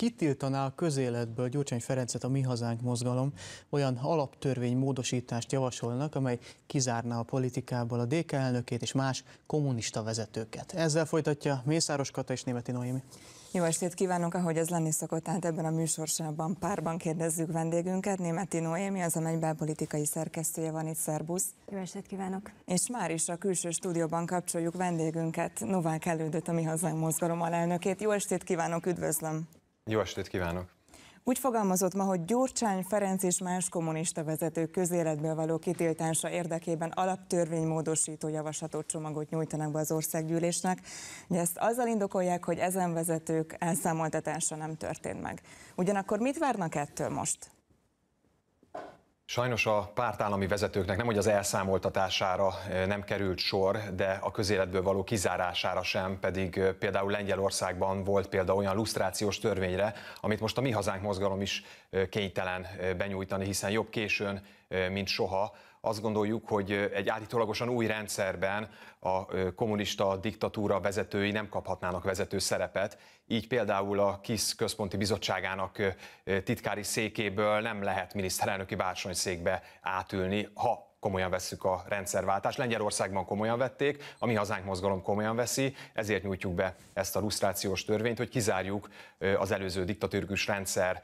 kitiltaná a közéletből Gyurcsány Ferencet a Mi Hazánk mozgalom, olyan alaptörvény módosítást javasolnak, amely kizárná a politikából a DK elnökét és más kommunista vezetőket. Ezzel folytatja Mészáros Kata és Németi Noémi. Jó estét kívánunk, ahogy ez lenni szokott, tehát ebben a műsorsában párban kérdezzük vendégünket. Németi Noémi, az amely belpolitikai szerkesztője van itt, szerbusz. Jó estét kívánok. És már is a külső stúdióban kapcsoljuk vendégünket, Novák elődött a Mi Hazánk mozgalom alelnökét. Jó estét kívánok, üdvözlöm. Jó estét kívánok! Úgy fogalmazott ma, hogy Gyurcsány Ferenc és más kommunista vezetők közéletből való kitiltása érdekében alaptörvénymódosító javaslatot csomagot nyújtanak be az országgyűlésnek. De ezt azzal indokolják, hogy ezen vezetők elszámoltatása nem történt meg. Ugyanakkor mit várnak ettől most? Sajnos a pártállami vezetőknek nem hogy az elszámoltatására nem került sor, de a közéletből való kizárására sem, pedig például Lengyelországban volt példa olyan lusztrációs törvényre, amit most a Mi Hazánk mozgalom is kénytelen benyújtani, hiszen jobb későn, mint soha azt gondoljuk, hogy egy állítólagosan új rendszerben a kommunista diktatúra vezetői nem kaphatnának vezető szerepet. Így például a KISZ központi bizottságának titkári székéből nem lehet miniszterelnöki bársonyszékbe átülni, ha komolyan vesszük a rendszerváltást. Lengyelországban komolyan vették, a mi hazánk mozgalom komolyan veszi, ezért nyújtjuk be ezt a lusztrációs törvényt, hogy kizárjuk az előző diktatőrgős rendszer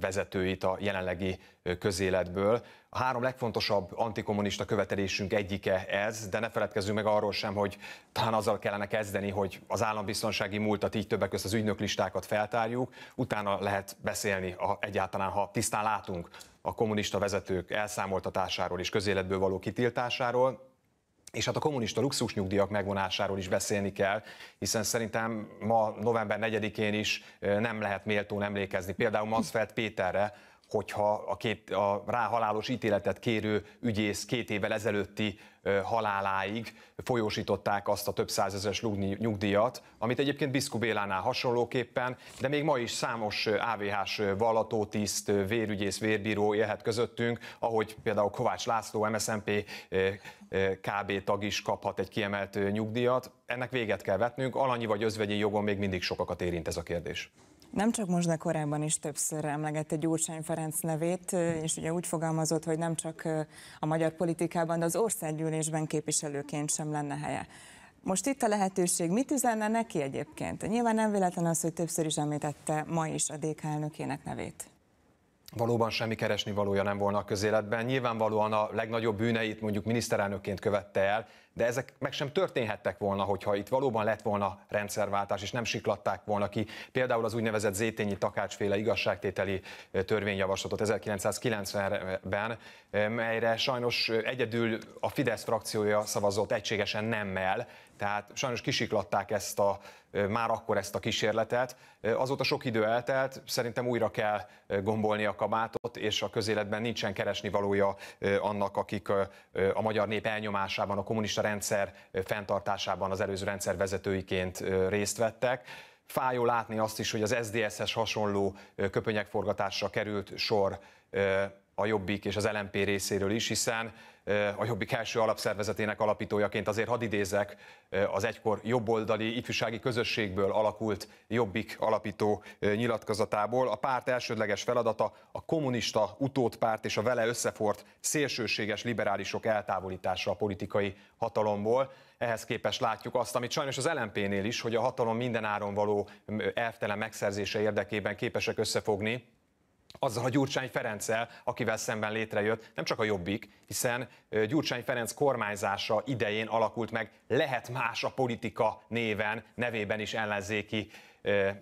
vezetőit a jelenlegi közéletből. A három legfontosabb antikommunista követelésünk egyike ez, de ne feledkezzünk meg arról sem, hogy talán azzal kellene kezdeni, hogy az állambiztonsági múltat így többek között az ügynöklistákat feltárjuk, utána lehet beszélni a, egyáltalán, ha tisztán látunk a kommunista vezetők elszámoltatásáról és közéletből való kitiltásáról, és hát a kommunista luxusnyugdíjak megvonásáról is beszélni kell, hiszen szerintem ma november 4-én is nem lehet méltón emlékezni. Például Mansfeld Péterre, hogyha a, két, a ráhalálos ítéletet kérő ügyész két évvel ezelőtti haláláig folyósították azt a több százezes nyugdíjat, amit egyébként Biszku Bélánál hasonlóképpen, de még ma is számos AVH-s tiszt, vérügyész, vérbíró élhet közöttünk, ahogy például Kovács László, MSZNP KB tag is kaphat egy kiemelt nyugdíjat. Ennek véget kell vetnünk, alanyi vagy özvegyi jogon még mindig sokakat érint ez a kérdés. Nem csak most, de korábban is többször emlegette Gyurcsány Ferenc nevét, és ugye úgy fogalmazott, hogy nem csak a magyar politikában, de az országgyűlésben képviselőként sem lenne helye. Most itt a lehetőség, mit üzenne neki egyébként? Nyilván nem véletlen az, hogy többször is említette ma is a DK elnökének nevét valóban semmi keresni valója nem volna a közéletben. Nyilvánvalóan a legnagyobb bűneit mondjuk miniszterelnökként követte el, de ezek meg sem történhettek volna, hogyha itt valóban lett volna rendszerváltás, és nem siklatták volna ki például az úgynevezett zétényi takácsféle igazságtételi törvényjavaslatot 1990-ben, melyre sajnos egyedül a Fidesz frakciója szavazott egységesen nemmel, tehát sajnos kisiklatták ezt a, már akkor ezt a kísérletet. Azóta sok idő eltelt, szerintem újra kell gombolni a kabátot, és a közéletben nincsen keresni valója annak, akik a magyar nép elnyomásában, a kommunista rendszer fenntartásában az előző rendszer vezetőiként részt vettek. Fájó látni azt is, hogy az SZDSZ-es hasonló köpönyekforgatásra került sor a Jobbik és az LMP részéről is, hiszen a Jobbik első alapszervezetének alapítójaként azért hadd idézek az egykor jobboldali ifjúsági közösségből alakult Jobbik alapító nyilatkozatából. A párt elsődleges feladata a kommunista utódpárt és a vele összefort szélsőséges liberálisok eltávolítása a politikai hatalomból. Ehhez képest látjuk azt, amit sajnos az LMP-nél is, hogy a hatalom mindenáron való elvtelen megszerzése érdekében képesek összefogni azzal a Gyurcsány Ferenccel, akivel szemben létrejött nem csak a jobbik, hiszen Gyurcsány Ferenc kormányzása idején alakult meg, lehet más a politika néven, nevében is ellenzéki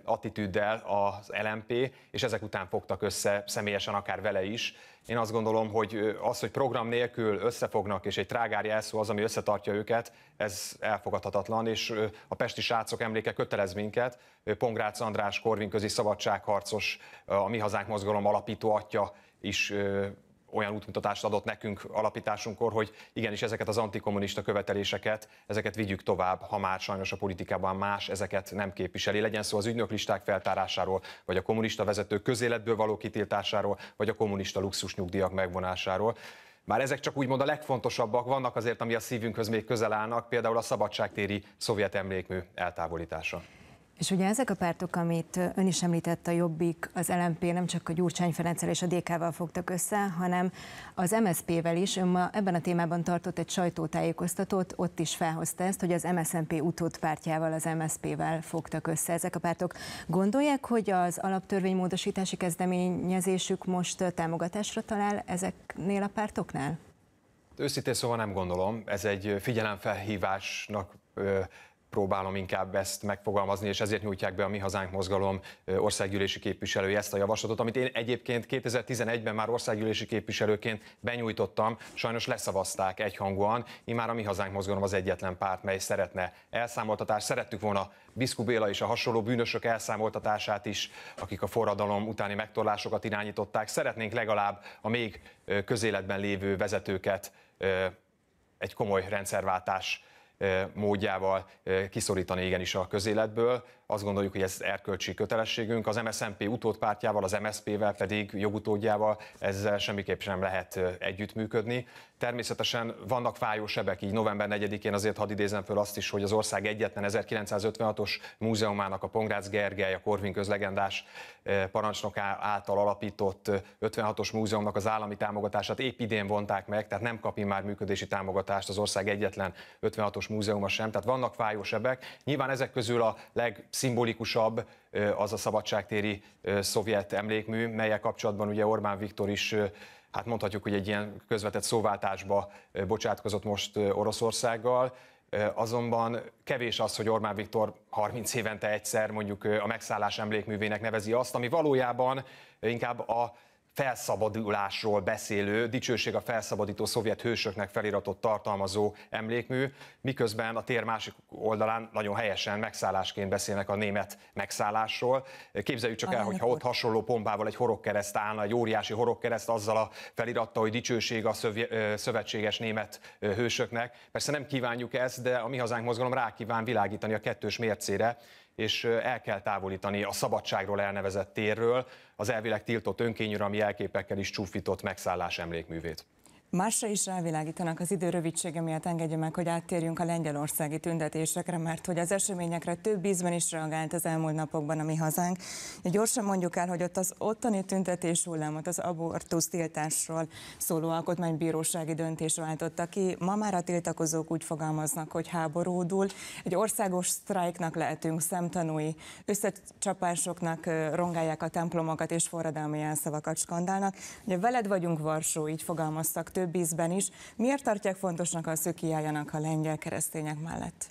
attitűddel az LMP, és ezek után fogtak össze személyesen akár vele is. Én azt gondolom, hogy az, hogy program nélkül összefognak, és egy trágár jelszó az, ami összetartja őket, ez elfogadhatatlan, és a pesti srácok emléke kötelez minket. Pongrácz András, közi Szabadságharcos, a Mi Hazánk Mozgalom alapító atya is olyan útmutatást adott nekünk alapításunkkor, hogy igenis ezeket az antikommunista követeléseket, ezeket vigyük tovább, ha már sajnos a politikában más ezeket nem képviseli. Legyen szó az ügynöklisták feltárásáról, vagy a kommunista vezetők közéletből való kitiltásáról, vagy a kommunista luxus nyugdíjak megvonásáról. Már ezek csak úgymond a legfontosabbak, vannak azért, ami a szívünkhöz még közel állnak, például a szabadságtéri szovjet emlékmű eltávolítása. És ugye ezek a pártok, amit ön is említett, a Jobbik, az LMP nem csak a Gyurcsány Ferenccel és a DK-val fogtak össze, hanem az MSZP-vel is. Ön ma ebben a témában tartott egy sajtótájékoztatót, ott is felhozta ezt, hogy az MSZNP pártjával, az MSZP-vel fogtak össze ezek a pártok. Gondolják, hogy az alaptörvénymódosítási kezdeményezésük most támogatásra talál ezeknél a pártoknál? Őszintén szóval nem gondolom, ez egy figyelemfelhívásnak próbálom inkább ezt megfogalmazni, és ezért nyújtják be a Mi Hazánk Mozgalom országgyűlési képviselői ezt a javaslatot, amit én egyébként 2011-ben már országgyűlési képviselőként benyújtottam, sajnos leszavazták egyhangúan, immár a Mi Hazánk Mozgalom az egyetlen párt, mely szeretne elszámoltatást, szerettük volna Biszku Béla és a hasonló bűnösök elszámoltatását is, akik a forradalom utáni megtorlásokat irányították, szeretnénk legalább a még közéletben lévő vezetőket egy komoly rendszerváltás módjával kiszorítani igenis a közéletből, azt gondoljuk, hogy ez erkölcsi kötelességünk. Az MSZNP utódpártjával, az MSZP-vel pedig jogutódjával ezzel semmiképp sem lehet együttműködni. Természetesen vannak fájó sebek, így november 4-én azért hadd idézem föl azt is, hogy az ország egyetlen 1956-os múzeumának a Pongrácz Gergely, a Korvin közlegendás parancsnok által alapított 56-os múzeumnak az állami támogatását épp idén vonták meg, tehát nem kapi már működési támogatást az ország egyetlen 56-os múzeuma sem. Tehát vannak fájó sebek. Nyilván ezek közül a leg szimbolikusabb az a szabadságtéri szovjet emlékmű, melyek kapcsolatban ugye Orbán Viktor is hát mondhatjuk, hogy egy ilyen közvetett szóváltásba bocsátkozott most Oroszországgal, azonban kevés az, hogy Orbán Viktor 30 évente egyszer mondjuk a megszállás emlékművének nevezi azt, ami valójában inkább a felszabadulásról beszélő, dicsőség a felszabadító szovjet hősöknek feliratot tartalmazó emlékmű, miközben a tér másik oldalán nagyon helyesen megszállásként beszélnek a német megszállásról. Képzeljük csak a el, hogy ha ott hasonló pompával egy horogkereszt állna, egy óriási horogkereszt azzal a felirattal, hogy dicsőség a szövetséges német hősöknek. Persze nem kívánjuk ezt, de a mi hazánk mozgalom rákíván világítani a kettős mércére, és el kell távolítani a szabadságról elnevezett térről az elvileg tiltott önkényűr, ami jelképekkel is csúfított megszállás emlékművét. Másra is rávilágítanak az idő rövidsége miatt engedje meg, hogy áttérjünk a lengyelországi tüntetésekre, mert hogy az eseményekre több ízben is reagált az elmúlt napokban a mi hazánk. De gyorsan mondjuk el, hogy ott az ottani tüntetés hullámot az abortusz tiltásról szóló alkotmánybírósági döntés váltotta ki. Ma már a tiltakozók úgy fogalmaznak, hogy háborúdul. Egy országos sztrájknak lehetünk szemtanúi, összecsapásoknak rongálják a templomokat és forradalmi elszavakat skandálnak. Ugye veled vagyunk Varsó, így fogalmaztak több ízben is. Miért tartják fontosnak a hogy kiálljanak a lengyel keresztények mellett?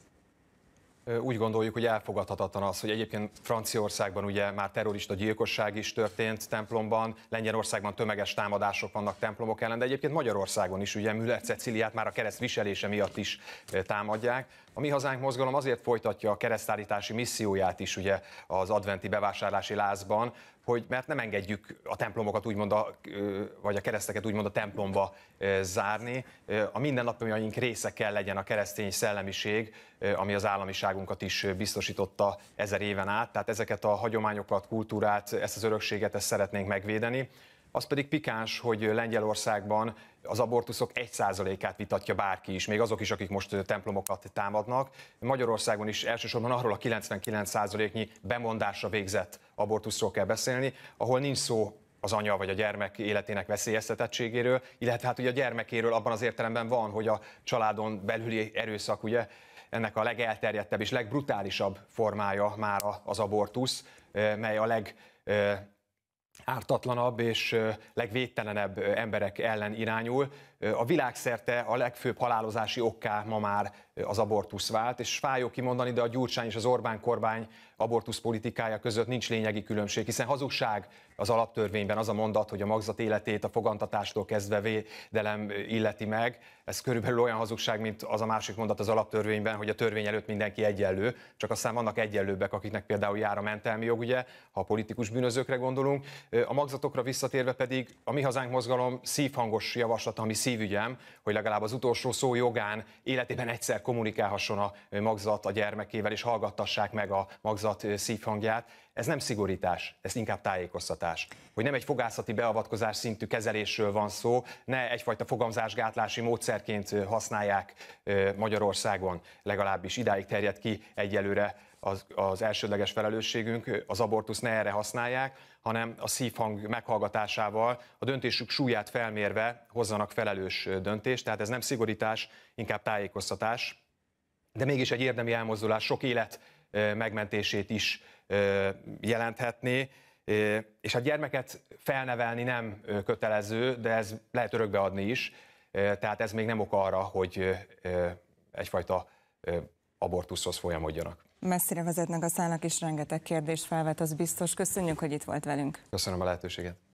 úgy gondoljuk, hogy elfogadhatatlan az, hogy egyébként Franciaországban ugye már terrorista gyilkosság is történt templomban, Lengyelországban tömeges támadások vannak templomok ellen, de egyébként Magyarországon is ugye Müller Ceciliát már a kereszt viselése miatt is támadják. A Mi Hazánk mozgalom azért folytatja a keresztállítási misszióját is ugye az adventi bevásárlási lázban, hogy mert nem engedjük a templomokat úgymond, a, vagy a kereszteket úgymond a templomba zárni. A mindennapjaink része kell legyen a keresztény szellemiség, Eh, ami az államiságunkat is eh, biztosította ezer éven át. Tehát ezeket a hagyományokat, kultúrát, ezt az örökséget, ezt szeretnénk megvédeni. Az pedig pikáns, hogy Lengyelországban az abortuszok 1%-át vitatja bárki is, még azok is, akik most eh, templomokat támadnak. Magyarországon is elsősorban arról a 99%-nyi bemondásra végzett abortuszról kell beszélni, ahol nincs szó az anya vagy a gyermek életének veszélyeztetettségéről, illetve hát ugye a gyermekéről abban az értelemben van, hogy a családon belüli erőszak ugye ennek a legelterjedtebb és legbrutálisabb formája már az abortusz, mely a leg ártatlanabb és legvédtelenebb emberek ellen irányul a világszerte a legfőbb halálozási okká ma már az abortusz vált, és fájó kimondani, de a Gyurcsány és az Orbán kormány abortusz politikája között nincs lényegi különbség, hiszen hazugság az alaptörvényben az a mondat, hogy a magzat életét a fogantatástól kezdve védelem illeti meg. Ez körülbelül olyan hazugság, mint az a másik mondat az alaptörvényben, hogy a törvény előtt mindenki egyenlő, csak aztán vannak egyenlőbbek, akiknek például jár a mentelmi jog, ugye, ha a politikus bűnözőkre gondolunk. A magzatokra visszatérve pedig a Mi Hazánk mozgalom szívhangos javaslata, ami szív szívügyem, hogy legalább az utolsó szó jogán életében egyszer kommunikálhasson a magzat a gyermekével, és hallgattassák meg a magzat szívhangját. Ez nem szigorítás, ez inkább tájékoztatás. Hogy nem egy fogászati beavatkozás szintű kezelésről van szó, ne egyfajta fogamzásgátlási módszerként használják Magyarországon, legalábbis idáig terjed ki egyelőre az, az elsődleges felelősségünk, az abortusz ne erre használják, hanem a szívhang meghallgatásával a döntésük súlyát felmérve hozzanak felelős döntést. Tehát ez nem szigorítás, inkább tájékoztatás. De mégis egy érdemi elmozdulás sok élet megmentését is jelenthetné. És a gyermeket felnevelni nem kötelező, de ez lehet örökbeadni is. Tehát ez még nem ok arra, hogy egyfajta abortuszhoz folyamodjanak. Messzire vezetnek a szállnak, és rengeteg kérdést felvet, az biztos. Köszönjük, hogy itt volt velünk. Köszönöm a lehetőséget.